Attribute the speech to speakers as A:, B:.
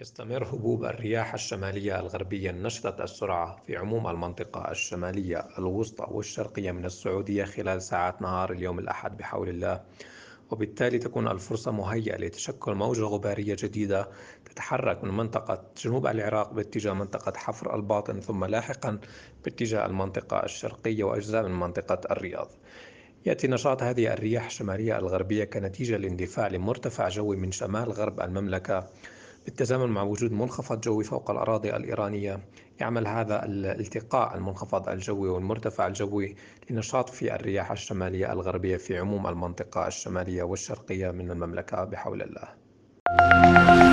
A: يستمر هبوب الرياح الشمالية الغربية نشطة السرعة في عموم المنطقة الشمالية الوسطى والشرقية من السعودية خلال ساعات نهار اليوم الأحد بحول الله وبالتالي تكون الفرصة مهيئة لتشكل موجة غبارية جديدة تتحرك من منطقة جنوب العراق باتجاه منطقة حفر الباطن ثم لاحقا باتجاه المنطقة الشرقية وأجزاء من منطقة الرياض يأتي نشاط هذه الرياح الشمالية الغربية كنتيجة لاندفاع لمرتفع جوي من شمال غرب المملكة بالتزامن مع وجود منخفض جوي فوق الأراضي الإيرانية يعمل هذا الالتقاء المنخفض الجوي والمرتفع الجوي لنشاط في الرياح الشمالية الغربية في عموم المنطقة الشمالية والشرقية من المملكة بحول الله